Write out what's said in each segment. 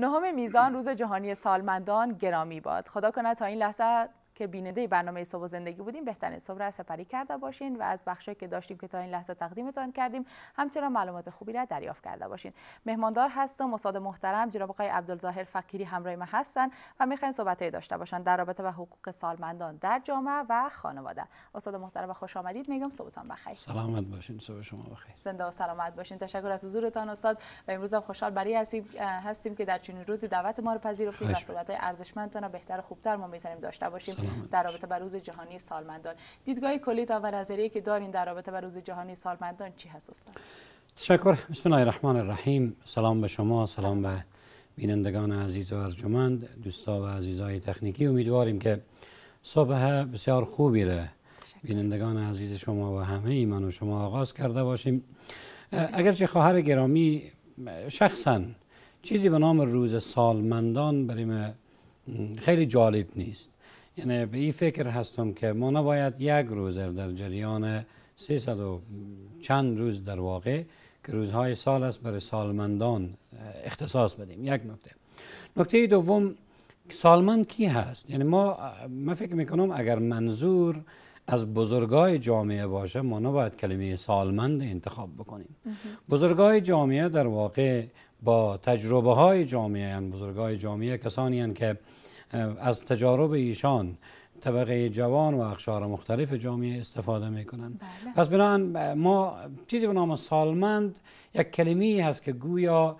نهم میزان روز جهانی سالمندان گرامی باد خدا کند تا این لحظه که بیننده برنامه صبح زندگی بودیم بهترین صبح را سپری کرده باشین و از بخشی که داشتیم که تا این لحظه تقدیمتان کردیم همچنان معلومات خوبی را دریافت کرده باشین مهماندار هستم استاد محترم جناب آقای عبدالظاهر فقیری همراه ما هستن و میخواین صحبتهایی داشته باشن در رابطه با حقوق سالمندان در جامعه و خانواده استاد محترم خوش آمدید میگم صبحتان بخیر سلامت باشین صبح شما بخیر زنده و سلامت باشین تشکر از حضورتان استاد و امروز هم خوشحال برای هستیم هستیم که در چنین روزی دعوت ما رو پذیرفتید و صحبت‌های ارزشمندتان را بهتر و خوبتر ما میتونیم داشته باشیم در رابطه با روز جهانی سالمندان دیدگاه کلی تا و نظریه که دارین در رابطه با روز جهانی سالمندان چی هست استاد تشکر بسم الله الرحمن الرحیم سلام به شما سلام به بینندگان عزیز و ارجمند دوستا و عزیزای تکنیکی امیدواریم که صبح بسیار خوبی ره بینندگان عزیز شما و همه ای من و شما آغاز کرده باشیم اگرچه خواهر گرامی شخصا چیزی به نام روز سالمندان برای خیلی جالب نیست یعنی به این فکر هستم که ما نباید یک روز در جریان 300 و چند روز در واقع که روزهای سال است برای سالمندان اختصاص بدیم یک نکته نکته دوم سالمند کی هست یعنی ما من فکر میکنم اگر منظور از بزرگای جامعه باشه ما نباید کلمه سالمند انتخاب بکنیم بزرگای جامعه در واقع با تجربه های جامعه هن. یعنی بزرگای جامعه کسانی که از تجارب ایشان طبقه جوان و اقشار مختلف جامعه استفاده میکنن بله. پس بنابراین ما چیزی به نام سالمند یک کلمی هست که گویا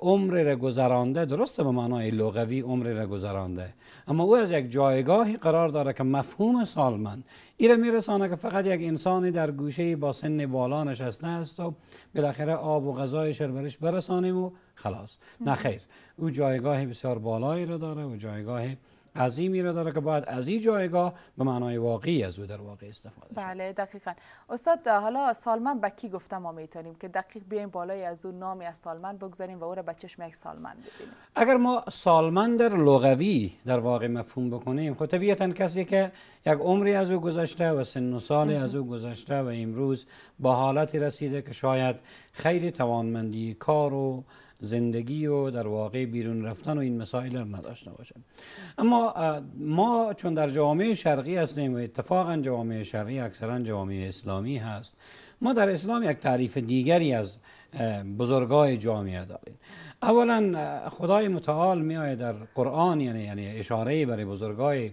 عمر را گذرانده درسته به معنای لغوی عمر را گذرانده اما او از یک جایگاهی قرار داره که مفهوم سالمند این را میرسانه که فقط یک انسانی در گوشه با سن بالا نشسته است و بالاخره آب و غذای شربرش برسانیم و خلاص نه خیر او جایگاهی بسیار بالایی را داره و جایگاهی عظیمی را داره که باید از این جایگاه به معنای واقعی از او در واقع استفاده شد بله دقیقا استاد حالا سالمن به کی گفته ما میتونیم که دقیق بیایم بالای از او نامی از سالمن بگذاریم و او را به چشم یک سالمن ببینیم اگر ما سالمن در لغوی در واقع مفهوم بکنیم خب طبیعتا کسی که یک عمری از او گذشته و سن و سال از او گذشته و امروز با حالتی رسیده که شاید خیلی توانمندی کار زندگی و در واقع بیرون رفتن و این مسائل رو نداشته باشند اما ما چون در جامعه شرقی هستیم و اتفاقا جامعه شرقی اکثرا جامعه اسلامی هست ما در اسلام یک تعریف دیگری از بزرگای جامعه داریم اولا خدای متعال میآید در قرآن یعنی یعنی اشاره برای بزرگای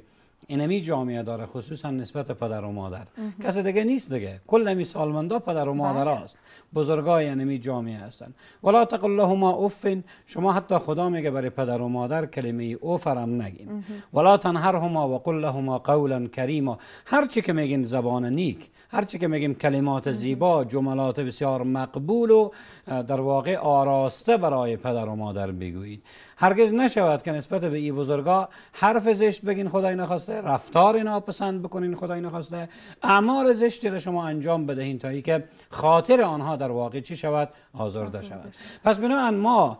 اینمی جامعه داره خصوصا نسبت پدر و مادر کس دیگه نیست دیگه کل امی سالمندا پدر و بله. مادر است بزرگای انمی جامعه هستن ولا تقل لهما اف شما حتی خدا میگه برای پدر و مادر کلمه اوفرم نگین ولا تنهرهما و قل لهما قولا کریما هر چی که میگین زبان نیک هر چی که میگیم کلمات زیبا جملات بسیار مقبول و در واقع آراسته برای پدر و مادر بگویید هرگز نشود که نسبت به ای بزرگا حرف زشت بگین خدای نخواسته رفتار ناپسند بکنین خدای نخواسته اعمال زشتی را شما انجام بدهین تا ای که خاطر آنها در واقع چی شود آزرده شود پس بنابراین ما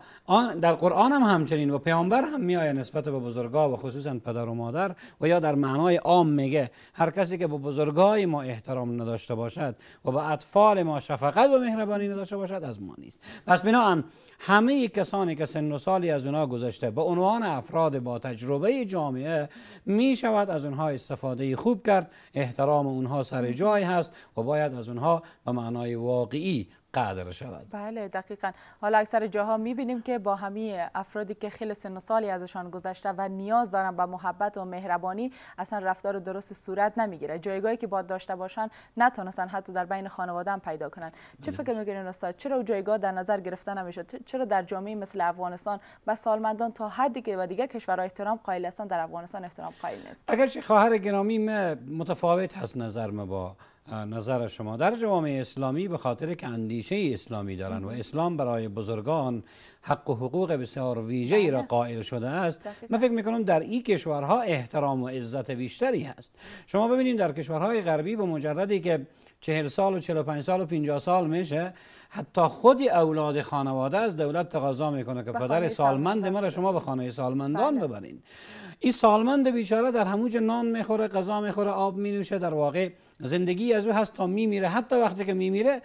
در قرآن هم همچنین و پیامبر هم میآید نسبت به بزرگا و خصوصا پدر و مادر و یا در معنای عام میگه هر کسی که به بزرگای ما احترام نداشته باشد و به اطفال ما شفقت و مهربانی نداشته باشد از ما نیست پس بنابراین همه کسانی که سن و سالی از اونها گذشته به عنوان افراد با تجربه جامعه می شود از اونها استفاده خوب کرد احترام اونها سر جای هست و باید از اونها به معنای واقعی بله دقیقا حالا اکثر جاها میبینیم که با همی افرادی که خیلی سن و سالی ازشان گذشته و نیاز دارن به محبت و مهربانی اصلا رفتار درست صورت نمیگیره جایگاهی که باید داشته باشن نتونستن حتی در بین خانواده هم پیدا کنن چه فکر میکنین استاد چرا جایگاه در نظر گرفته نمیشه چرا در جامعه مثل افغانستان و سالمندان تا حدی که به دیگه کشورها احترام قائل هستن در افغانستان احترام قائل نیست اگرچه خواهر گرامی متفاوت هست نظر ما با نظر شما در جوامع اسلامی به خاطر که اندیشه اسلامی دارن و اسلام برای بزرگان حق و حقوق بسیار ویژه ای را بله. قائل شده است من فکر میکنم در این کشورها احترام و عزت بیشتری هست شما ببینید در کشورهای غربی به مجردی که چهل سال و چهل پنج سال و پینجا سال میشه حتی خود اولاد خانواده از دولت تقاضا میکنه که پدر سالمند مرا شما به خانه سالمندان بله. ببرین این سالمند بیچاره در هموج نان میخوره غذا میخوره آب مینوشه در واقع زندگی از او هست تا میمیره حتی وقتی که میمیره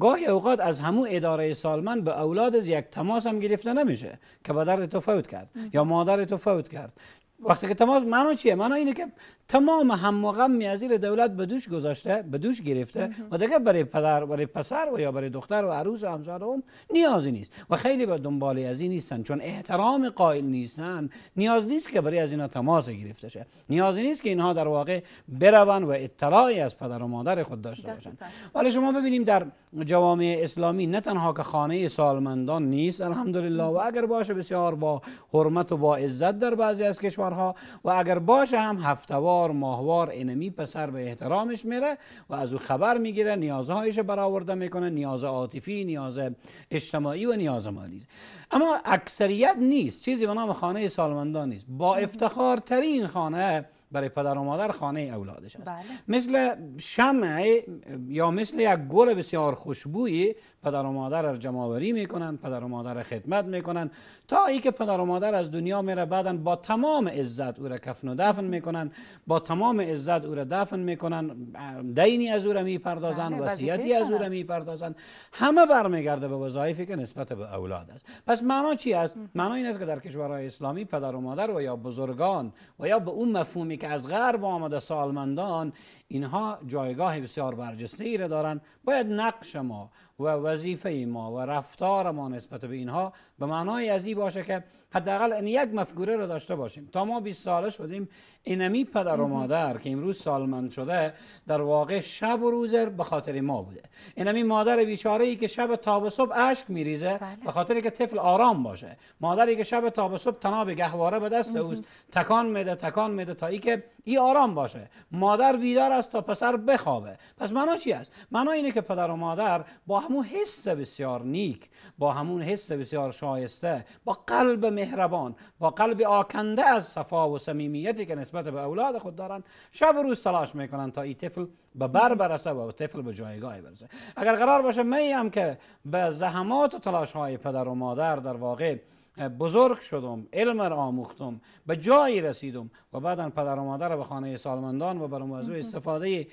گاهی اوقات از همو اداره سالمند به اولاد یک تماس هم گرفته نمیشه که پدر تو فوت کرد یا مادر تو فوت کرد وقتی که تماس معنا چیه معنا اینه که تمام هم و غم ازیر دولت به دوش گذاشته به دوش گرفته و دیگه برای پدر برای پسر و یا برای دختر و عروس و همسر هم نیازی نیست و خیلی به دنبال از این نیستن چون احترام قائل نیستن نیاز نیست که برای از اینا تماس گرفته شه نیازی نیست که اینها در واقع بروند و اطلاعی از پدر و مادر خود داشته باشند ولی شما ببینیم در جوامع اسلامی نه تنها که خانه سالمندان نیست الحمدلله و اگر باشه بسیار با حرمت و با عزت در بعضی از کشور و اگر باشه هم هفتوار ماهوار انمی پسر به احترامش میره و از او خبر میگیره نیازهایش برآورده میکنه نیاز عاطفی نیاز اجتماعی و نیاز مالی اما اکثریت نیست چیزی به نام خانه سالمندان نیست با افتخار ترین خانه برای پدر و مادر خانه اولادش است بله. مثل شمع یا مثل یک گل بسیار خوشبویی پدر و مادر را جمعوری میکنن پدر و مادر را خدمت میکنن تا ای که پدر و مادر از دنیا میره بعدا با تمام عزت او را کفن و دفن میکنن با تمام عزت او را دفن میکنن دینی از او را میپردازن بله، وصیتی از او را میپردازن همه برمیگرده به وظایفی که نسبت به اولاد است پس معنا چی است معنا این است که در کشورهای اسلامی پدر و مادر و یا بزرگان و یا به اون مفهومی که از غرب آمده سالمندان اینها جایگاه بسیار برجسته ای را دارند. باید نقش ما و وظیفه ما و رفتار ما نسبت به اینها به معنای از این باشه که حداقل این یک مفکوره را داشته باشیم تا ما 20 ساله شدیم اینمی پدر و مادر که امروز سالمند شده در واقع شب و روز به خاطر ما بوده اینمی مادر بیچاره ای که شب تا به صبح اشک میریزه بله. به خاطر که طفل آرام باشه مادری که شب تا به صبح تناب گهواره به دست اوست تکان میده تکان میده تا ای که ای آرام باشه مادر بیدار است تا پسر بخوابه پس معنا چی است معنا اینه که پدر و مادر با همون حس بسیار نیک با همون حس بسیار با قلب مهربان با قلب آکنده از صفا و صمیمیتی که نسبت به اولاد خود دارن شب و روز تلاش میکنن تا این طفل به بر برسه و طفل به جایگاه برسه اگر قرار باشه می که به زحمات و تلاش های پدر و مادر در واقع بزرگ شدم علم را آموختم به جایی رسیدم و بعدا پدر و مادر به خانه سالمندان و بر موضوع استفاده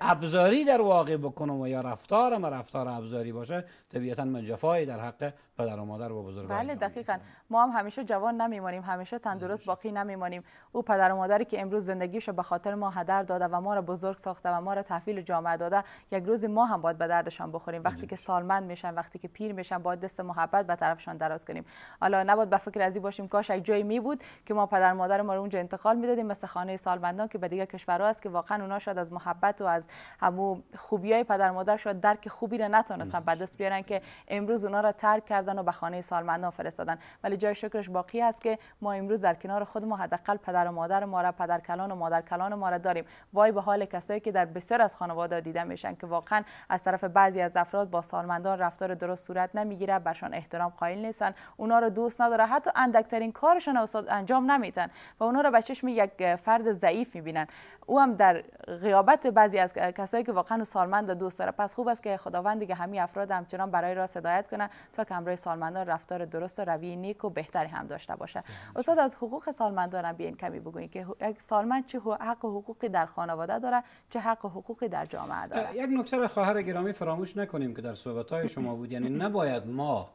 ابزاری در واقع بکنم و یا رفتار ما رفتار ابزاری باشه طبیعتا من در حق پدر و مادر و بزرگان بله دقیقا ما هم همیشه جوان نمیمانیم همیشه تندرست باقی نمیمانیم او پدر و مادری که امروز زندگیش به خاطر ما هدر داده و ما را بزرگ ساخته و ما را تحویل جامعه داده یک روز ما هم باید به دردشان بخوریم وقتی که سالمند میشن وقتی که پیر میشن باید دست محبت به طرفشان دراز کنیم حالا نباید به فکر ازی باشیم کاش یک جایی می بود که ما پدر مادر ما رو اونجا انتقال میدادیم مثل خانه سالمندان که به دیگه کشورها است که واقعا اونا شاید از محبت و از همو خوبیای پدر مادر شاید درک خوبی رو نتونستن بعد دست بیارن که امروز اونا را ترک کردن و به خانه سالمندان فرستادن ولی جای شکرش باقی است که ما امروز در کنار خود ما حداقل پدر و مادر ما را پدر کلان و مادر کلان ما را داریم وای به حال کسایی که در بسیار از خانواده دیده میشن که واقعا از طرف بعضی از افراد با سالمندان رفتار درست صورت نمیگیره برشان احترام قائل نیستن اونا رو دوست نداره حتی اندکترین کارشان استاد انجام نمیده و اونا را به چشم یک فرد ضعیف میبینن او هم در غیابت بعضی از کسایی که واقعا سالمند دوست داره پس خوب است که خداوند دیگه همین افراد همچنان برای را صدایت کنه تا که همراه سالمندان رفتار درست و روی نیک و بهتری هم داشته باشه استاد از حقوق سالمندان هم بیاین کمی بگویید که یک سالمند چه حق و حقوقی در خانواده داره چه حق و حقوقی در جامعه داره یک نکته خواهر گرامی فراموش نکنیم که در های شما بود یعنی نباید ما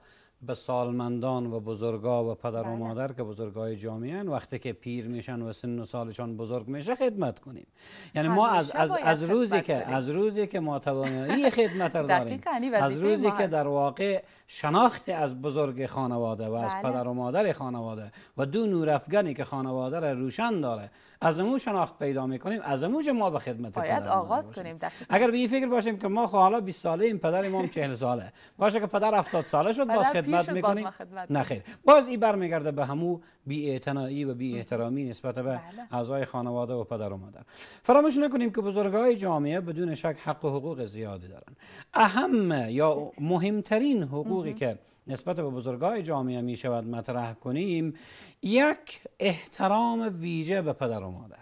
به سالمندان و بزرگا و پدر و بله. مادر که بزرگای جامعه وقتی که پیر میشن و سن و سالشان بزرگ میشه خدمت کنیم یعنی ما از, از, روزی که از روزی که ما توانایی خدمت داریم از روزی که در واقع شناخت از بزرگ خانواده و از بله. پدر و مادر خانواده و دو نورافگنی که خانواده را روشن داره از امو شناخت پیدا میکنیم از اموج ما به خدمت باید آغاز کنیم اگر به این فکر باشیم که ما خب حالا 20 ساله این پدر امام 40 ساله باشه که پدر 70 ساله شد باز خدمت میکنیم نه خیر باز این برمیگرده به همو بی و بی احترامی نسبت به بله. اعضای خانواده و پدر و مادر فراموش نکنیم که بزرگای جامعه بدون شک حق و حقوق زیادی دارن اهم یا مهمترین حقوق که نسبت به بزرگای جامعه می شود مطرح کنیم یک احترام ویژه به پدر و مادر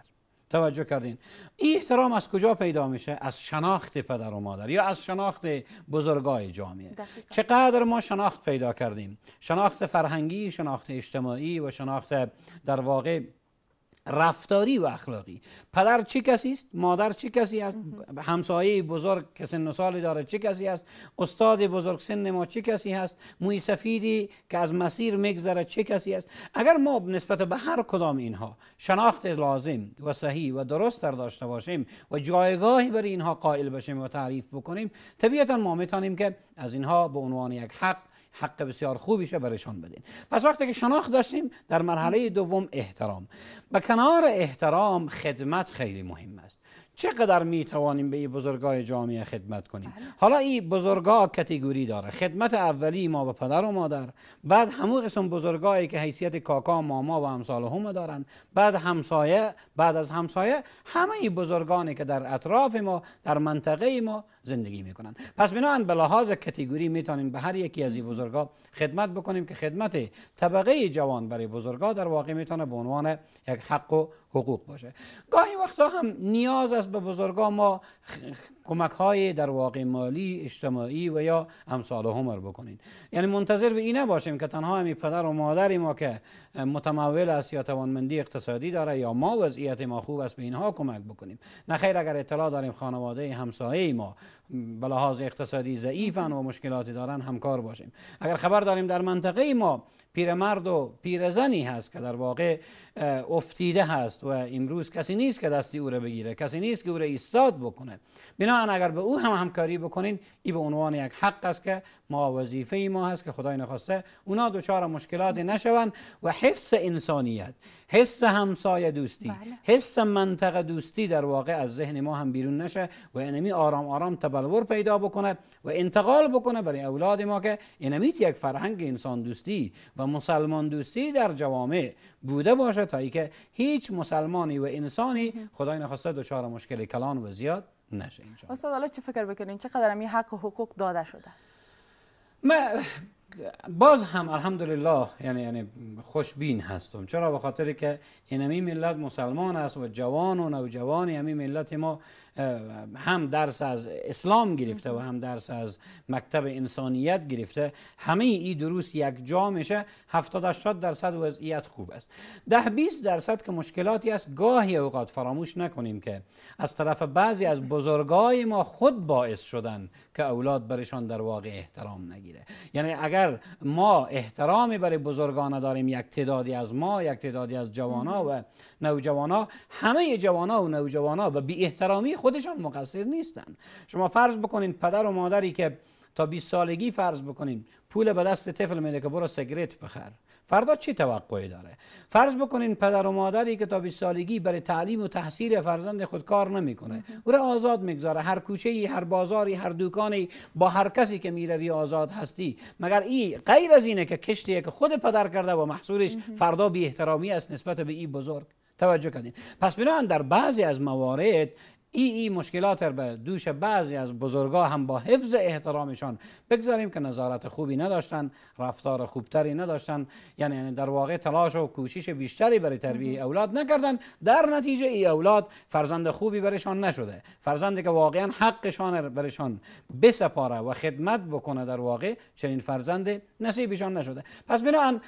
توجه کردین این احترام از کجا پیدا میشه از شناخت پدر و مادر یا از شناخت بزرگای جامعه چقدر ما شناخت پیدا کردیم شناخت فرهنگی شناخت اجتماعی و شناخت در واقع رفتاری و اخلاقی پدر چه کسی است مادر چه کسی است همسایه بزرگ که سن و داره چه کسی است استاد بزرگ سن ما چه کسی هست موی سفیدی که از مسیر میگذره چه کسی است اگر ما نسبت به هر کدام اینها شناخت لازم و صحیح و درست در داشته باشیم و جایگاهی برای اینها قائل باشیم و تعریف بکنیم طبیعتا ما میتونیم که از اینها به عنوان یک حق حق بسیار خوبیشه برشان بدین پس وقتی که شناخت داشتیم در مرحله دوم احترام و کنار احترام خدمت خیلی مهم است چقدر می توانیم به این بزرگای جامعه خدمت کنیم بله. حالا این بزرگا کتگوری داره خدمت اولی ما به پدر و مادر بعد همون قسم بزرگایی که حیثیت کاکا ماما و همسال هم دارن بعد همسایه بعد از همسایه همه این بزرگانی که در اطراف ما در منطقه ما زندگی میکنند. پس بنابراین به لحاظ کتگوری میتونیم به هر یکی از این بزرگا خدمت بکنیم که خدمت طبقه جوان برای بزرگا در واقع میتونه به عنوان یک حق و حقوق باشه گاهی وقتا هم نیاز است به بزرگا ما کمک های در واقع مالی اجتماعی و یا امثال همر بکنیم. یعنی منتظر به این نباشیم که تنها همی پدر و مادر ما که متمول است یا توانمندی اقتصادی داره یا ما وضعیت ما خوب است به اینها کمک بکنیم نخیر اگر اطلاع داریم خانواده همسایه ما به لحاظ اقتصادی ضعیفن و مشکلاتی دارن همکار باشیم اگر خبر داریم در منطقه ما پیرمرد و پیرزنی هست که در واقع افتیده هست و امروز کسی نیست که دستی او را بگیره کسی نیست که او را ایستاد بکنه بنابراین اگر به او هم همکاری بکنین این به عنوان یک حق است که ما وظیفه ما هست که خدای نخواسته اونا دوچار مشکلات نشوند و حس انسانیت حس همسایه دوستی بله. حس منطقه دوستی در واقع از ذهن ما هم بیرون نشه و انمی آرام آرام تبلور پیدا بکنه و انتقال بکنه برای اولاد ما که انمی یک فرهنگ انسان دوستی و مسلمان دوستی در جوامع بوده باشه تا که هیچ مسلمانی و انسانی خدای نخواسته دوچار مشکل کلان و زیاد نشه استاد حالا چه فکر بکنین چقدر این حق و حقوق داده شده ما باز هم الحمدلله یعنی یعنی خوشبین هستم چرا به خاطر که این یعنی ملت مسلمان است و جوان و نوجوان یعنی همین ملت ما هم درس از اسلام گرفته و هم درس از مکتب انسانیت گرفته همه ای دروس یک جا میشه 70 80 درصد وضعیت خوب است ده 20 درصد که مشکلاتی است گاهی اوقات فراموش نکنیم که از طرف بعضی از بزرگای ما خود باعث شدن که اولاد برشان در واقع احترام نگیره یعنی اگر ما احترامی برای بزرگان داریم یک تعدادی از ما یک تعدادی از جوانا و نوجوانا همه جوانا و نوجوانا به بی احترامی خودشان مقصر نیستن شما فرض بکنین پدر و مادری که تا 20 سالگی فرض بکنین پول به دست طفل میده که برو سگریت بخر فردا چی توقعی داره فرض بکنین پدر و مادری که تا 20 سالگی برای تعلیم و تحصیل فرزند خود کار نمیکنه او را آزاد میگذاره هر کوچه ای هر بازاری هر دوکانی با هر کسی که میروی آزاد هستی مگر این غیر از اینه که کشتیه که خود پدر کرده و محصولش فردا بی احترامی است نسبت به این بزرگ توجه کنید پس بنابراین در بعضی از موارد این ای مشکلات به دوش بعضی از بزرگا هم با حفظ احترامشان بگذاریم که نظارت خوبی نداشتن رفتار خوبتری نداشتن یعنی, یعنی در واقع تلاش و کوشش بیشتری برای تربیه اولاد نکردن در نتیجه ای اولاد فرزند خوبی برشان نشده فرزندی که واقعا حقشان برشان بسپاره و خدمت بکنه در واقع چنین فرزند نصیبشان نشده پس بنابراین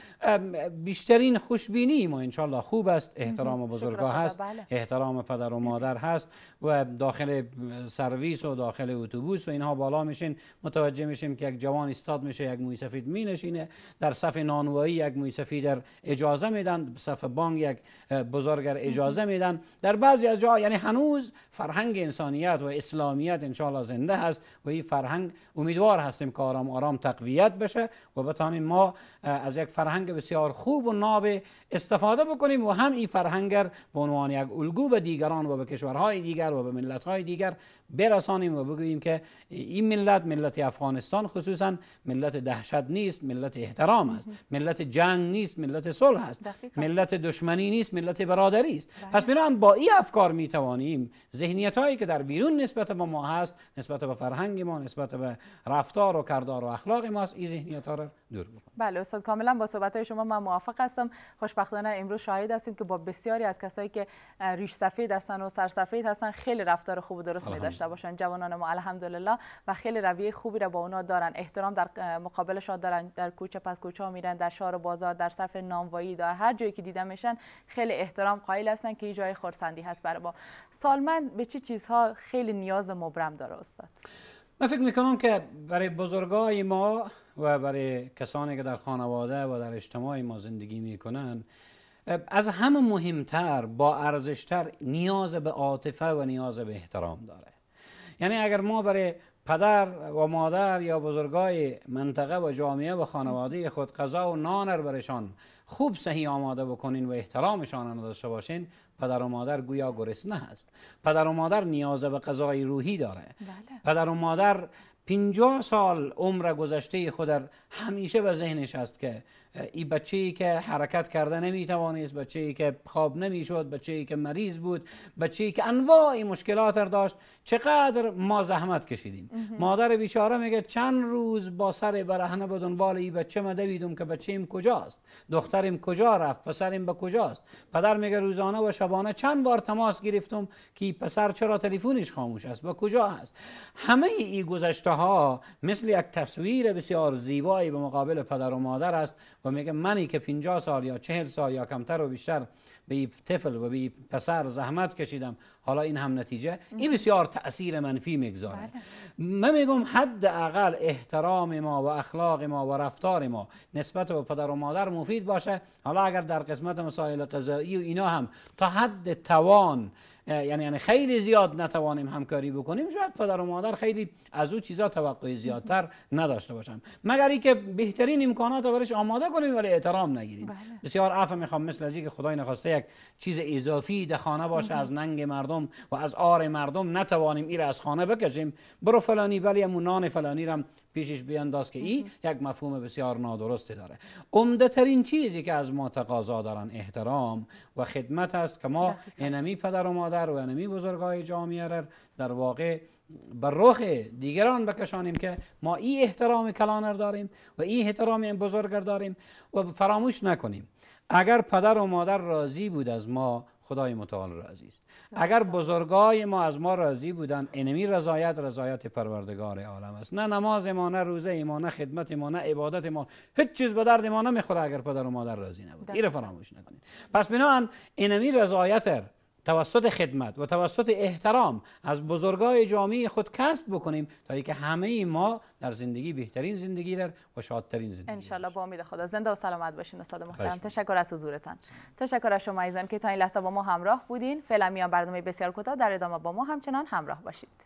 بیشترین خوشبینی ما انشالله خوب است احترام بزرگا هست بله. احترام پدر و مادر هست و داخل سرویس و داخل اتوبوس و اینها بالا میشین متوجه میشیم که یک جوان استاد میشه یک موی سفید مینشینه در صف نانوایی یک موی در اجازه میدن صف بانک یک بزرگر اجازه میدن در بعضی از جا یعنی هنوز فرهنگ انسانیت و اسلامیت انشاءالله زنده هست و این فرهنگ امیدوار هستیم که آرام آرام تقویت بشه و بتانیم ما از یک فرهنگ بسیار خوب و ناب استفاده بکنیم و هم این فرهنگر به عنوان یک الگو به دیگران و به کشورهای دیگر و به ملتهای دیگر برسانیم و بگوییم که این ملت ملت افغانستان خصوصا ملت دهشت نیست ملت احترام است ملت جنگ نیست ملت صلح است ملت دشمنی نیست ملت برادری است بله. پس هم با این افکار می توانیم ذهنیت هایی که در بیرون نسبت به ما هست نسبت به فرهنگ ما نسبت به رفتار و کردار و اخلاق ما است این ذهنیت ها را دور بکنیم بله استاد کاملا با صحبت های شما من موافق هستم خوش خوشبختانه امروز شاهد هستیم که با بسیاری از کسایی که ریش سفید هستن و سر سفید هستن خیلی رفتار خوب و درست می داشته باشن جوانان ما الحمدلله و خیلی رویه خوبی را با اونا دارن احترام در مقابلشان دارن در کوچه پس کوچه ها میرن در شهر و بازار در صف نانوایی در هر جایی که دیده میشن خیلی احترام قائل هستن که جای خرسندی هست برای ما سالمند به چه چی چیزها خیلی نیاز مبرم داره استاد من فکر میکنم که برای بزرگای ما و برای کسانی که در خانواده و در اجتماع ما زندگی میکنن از همه مهمتر با ارزشتر نیاز به عاطفه و نیاز به احترام داره یعنی اگر ما برای پدر و مادر یا بزرگای منطقه و جامعه و خانواده خود قضا و نان برشان خوب صحیح آماده بکنین و احترامشان داشته باشین پدر و مادر گویا گرسنه است پدر و مادر نیاز به غذای روحی داره بله. پدر و مادر پنجاه سال عمر گذشته خود در همیشه به ذهنش است که ای بچه ای که حرکت کرده نمی توانست بچه ای که خواب نمی شد بچه ای که مریض بود بچه ای که انواع مشکلات داشت چقدر ما زحمت کشیدیم مادر بیچاره میگه چند روز با سر برهنه به دنبال ای بچه ما دویدم که بچه ایم کجاست دخترم کجا رفت پسرم به کجاست پدر میگه روزانه و شبانه چند بار تماس گرفتم که پسر چرا تلفنش خاموش است با کجا است؟ همه این گذشته ها مثل یک تصویر بسیار زیبایی به مقابل پدر و مادر است و میگه منی که 50 سال یا چهل سال یا کمتر و بیشتر به طفل و به پسر زحمت کشیدم حالا این هم نتیجه این بسیار تاثیر منفی میگذاره بله. من میگم اقل احترام ما و اخلاق ما و رفتار ما نسبت به پدر و مادر مفید باشه حالا اگر در قسمت مسائل قضایی و اینا هم تا حد توان یعنی یعنی خیلی زیاد نتوانیم همکاری بکنیم شاید پدر و مادر خیلی از او چیزا توقع زیادتر نداشته باشم. مگر اینکه بهترین امکانات رو برش آماده کنیم ولی اعترام نگیریم بله. بسیار عفو میخوام مثل از که خدای نخواسته یک چیز اضافی در خانه باشه بله. از ننگ مردم و از آر مردم نتوانیم این را از خانه بکشیم برو فلانی بله، ولی نان فلانی را پیشش بیانداز که ای یک مفهوم بسیار نادرستی داره عمده ترین چیزی که از ما تقاضا دارن احترام و خدمت است که ما انمی پدر و مادر و انمی بزرگای جامعه را در واقع بر رخ دیگران بکشانیم که ما ای احترام کلانر داریم و این احترام بزرگر داریم و فراموش نکنیم اگر پدر و مادر راضی بود از ما خدای متعال راضی است اگر بزرگای ما از ما راضی بودن انمی رضایت رضایت پروردگار عالم است نه نماز ما نه روزه ما نه خدمت ما نه عبادت ما هیچ چیز به درد ما نمیخوره اگر پدر و مادر راضی نبود اینو فراموش نکنید پس ان انمی رضایت توسط خدمت و توسط احترام از بزرگای جامعه خود کسب بکنیم تا اینکه همه ما در زندگی بهترین زندگی در و شادترین زندگی انشالله با امید خدا زنده و سلامت باشین استاد محترم تشکر از حضورتان تشکر از شما ایزان که تا این لحظه با ما همراه بودین فعلا میان برنامه بسیار کوتاه در ادامه با ما همچنان همراه باشید